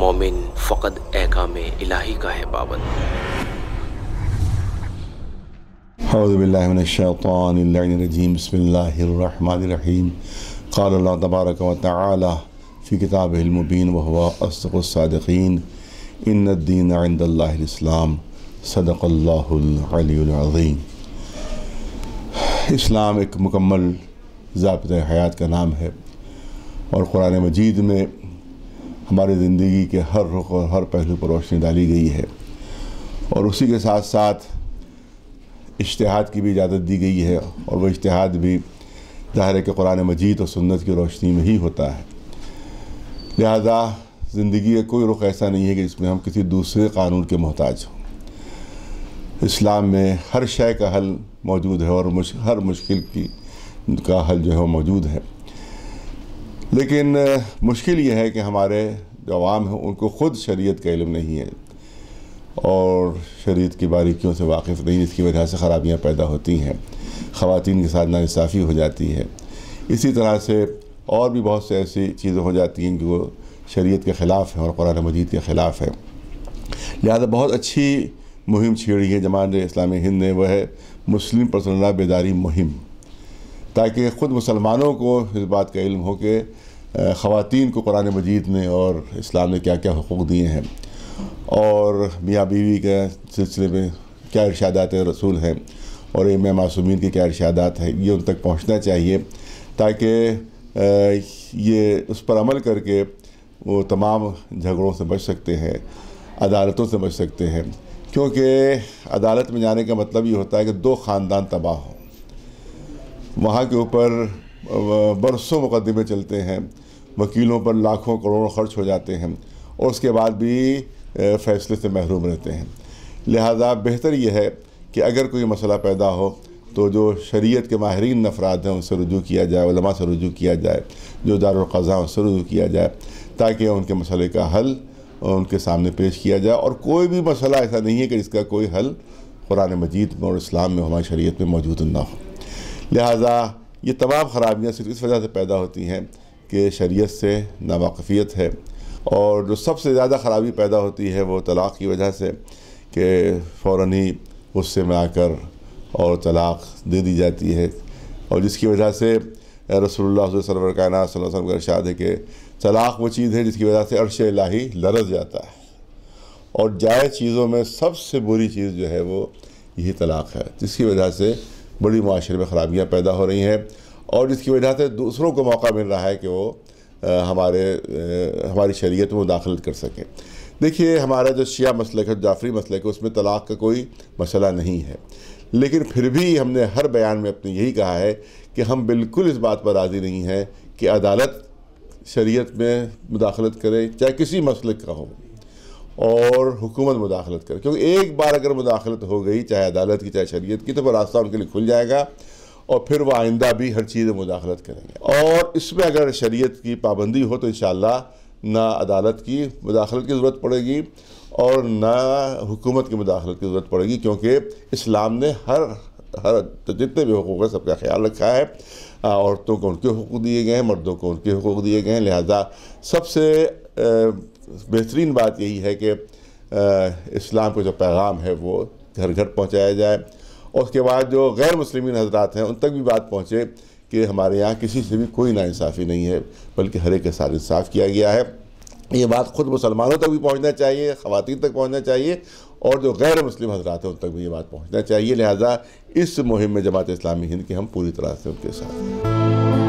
मोमिन फ़कत एहकाम इलाही का है पाबंद बसमीम क़ाल तबारक वाली फ़ी किताब मुबीन वहवा असदक़ीन इन्नद्दीन इस्लाम एक मुकम्मल ज़ाबत हयात का नाम है और क़ुरान मजीद में हमारे ज़िंदगी के हर रुख और हर पहलू पर रोशनी डाली गई है और उसी के साथ साथ इश्तहाद की भी इजाज़त दी गई है और वह इश्तहाद भी ज़ाहिर के कुरान मजीद और सुन्नत की रोशनी में ही होता है लिहाजा ज़िंदगी का कोई रुख ऐसा नहीं है कि इसमें हम किसी दूसरे कानून के मोहताज हों इस्लाम में हर शय का हल मौजूद है और मुश, हर मुश्किल की का हल जो है वो मौजूद है लेकिन मुश्किल यह है कि हमारे जो आवाम है उनको ख़ुद शरीयत का इलम नहीं है और शरीयत की बारीकियों से वाकिफ़ नहीं जिसकी वजह से ख़राबियाँ पैदा होती हैं ख़वान के साथ नासाफ़ी हो जाती है इसी तरह से और भी बहुत से ऐसी चीज़ें हो जाती हैं जो शरीयत के ख़िलाफ़ हैं और कुरान मजीद के ख़िलाफ़ है लिहाजा बहुत अच्छी मुहिम छेड़ी है जमात इस्लाम हिंद ने वह है मुस्लिम पर्सनला बेदारी मुहिम ताकि ख़ुद मुसलमानों को इस बात का इल्म हो कि ख़वान को कुरान मजीद ने और इस्लाम ने क्या क्या हकूक़ दिए हैं और मियाँ बीवी के सिलसिले में क्या इर्शादात रसूल हैं और ए मासूमिन के क्या इर्शादात हैं ये उन तक पहुँचना चाहिए ताकि ये उस पर अमल करके वो तमाम झगड़ों से बच सकते हैं अदालतों से बच सकते हैं क्योंकि अदालत में जाने का मतलब ये होता है कि दो ख़ानदान तबाह हों वहाँ के ऊपर बरसों मुकदमे चलते हैं वकीलों पर लाखों करोड़ों खर्च हो जाते हैं और उसके बाद भी फैसले से महरूम रहते हैं लिहाजा बेहतर यह है कि अगर कोई मसला पैदा हो तो जो शरीयत के माहरीन अफराद हैं उनसे रजू किया जाए उलमा से रजू किया जाए जो हैं उनसे रजू किया जाए ताकि उनके मसले का हल उनके सामने पेश किया जाए और कोई भी मसला ऐसा नहीं है कि जिसका कोई हल कुरान मजीद में और इस्लाम में हमारी शरीयत में मौजूद ना हो लिहाजा ये तमाम खराबियाँ सिर्फ इस वजह से पैदा होती हैं कि शरीयत से नावाकफियत है और जो सबसे ज़्यादा ख़राबी पैदा होती है वो तलाक़ की वजह से कि फ़ौर ही गुस्से में आकर और तलाक़ दे दी जाती है और जिसकी वजह से रसोल्ला कायन का इरशाद है कि तलाक़ वो चीज़ है जिसकी वजह से अरश लाही लरस जाता है और जायज़ चीज़ों में सबसे बुरी चीज़ जो है वो यही तलाक़ है जिसकी वजह से बड़ी माशरे में ख़राबियाँ पैदा हो रही हैं और जिसकी वजह से दूसरों को मौका मिल रहा है कि वो हमारे हमारी शरीयत में मुदाखलत कर सकें देखिए हमारा जो शिया मसलक है जाफरी मसलक है उसमें तलाक़ का कोई मसला नहीं है लेकिन फिर भी हमने हर बयान में अपने यही कहा है कि हम बिल्कुल इस बात पर राज़ी नहीं हैं कि अदालत शरीयत में मुदाखलत करे चाहे किसी मसल का हो और हुकूमत मुदाखलत करे क्योंकि एक बार अगर मुदाखलत हो गई चाहे अदालत की चाहे शरीयत की तो वह रास्ता उनके लिए खुल जाएगा और फिर वह आइंदा भी हर चीज़ मुदाखलत करेंगे और इसमें अगर शरीयत की पाबंदी हो तो इन ना अदालत की मुदाखलत की ज़रूरत पड़ेगी और ना हुकूमत की मुदाखलत की ज़रूरत पड़ेगी क्योंकि इस्लाम ने हर हर जितने भी हकूक हैं सबका ख्याल रखा है औरतों को उनके हकूक दिए गए हैं मर्दों को उनके हकूक दिए गए हैं लिहाजा सबसे बेहतरीन बात यही है कि इस्लाम का जो पैगाम है वो घर घर पहुँचाया जाए और उसके बाद जो गैर मुस्लिम हजरात हैं उन तक भी बात पहुँचे कि हमारे यहाँ किसी से भी कोई नासाफ़ी नहीं है बल्कि हर एक के साथ इंसाफ किया गया है ये बात ख़ुद मुसलमानों तक भी पहुँचना चाहिए ख़वातीन तक पहुँचना चाहिए और जो गैर मुस्लिम हजरात हैं उन तक भी ये बात पहुँचना चाहिए लिहाजा इस मुहिम में जमात इस्लामी हिंद की हम पूरी तरह से उनके साथ हैं